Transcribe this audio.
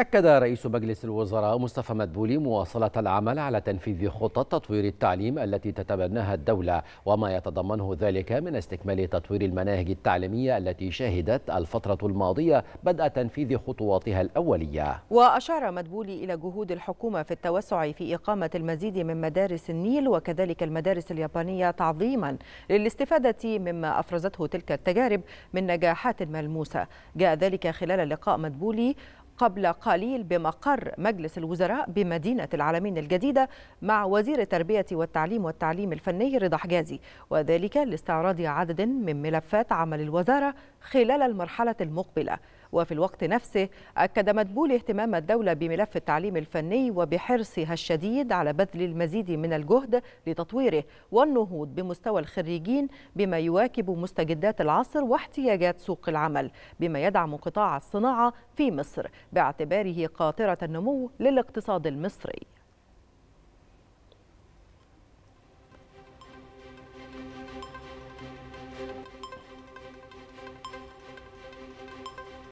أكد رئيس مجلس الوزراء مصطفى مدبولي مواصلة العمل على تنفيذ خطط تطوير التعليم التي تتبناها الدولة وما يتضمنه ذلك من استكمال تطوير المناهج التعليمية التي شهدت الفترة الماضية بدء تنفيذ خطواتها الأولية وأشار مدبولي إلى جهود الحكومة في التوسع في إقامة المزيد من مدارس النيل وكذلك المدارس اليابانية تعظيما للاستفادة مما أفرزته تلك التجارب من نجاحات ملموسة جاء ذلك خلال لقاء مدبولي قبل قليل بمقر مجلس الوزراء بمدينة العالمين الجديدة مع وزير التربية والتعليم والتعليم الفني رضا حجازي وذلك لاستعراض عدد من ملفات عمل الوزارة خلال المرحلة المقبلة وفي الوقت نفسه أكد مدبول اهتمام الدولة بملف التعليم الفني وبحرصها الشديد على بذل المزيد من الجهد لتطويره والنهوض بمستوى الخريجين بما يواكب مستجدات العصر واحتياجات سوق العمل بما يدعم قطاع الصناعة في مصر باعتباره قاطرة النمو للاقتصاد المصري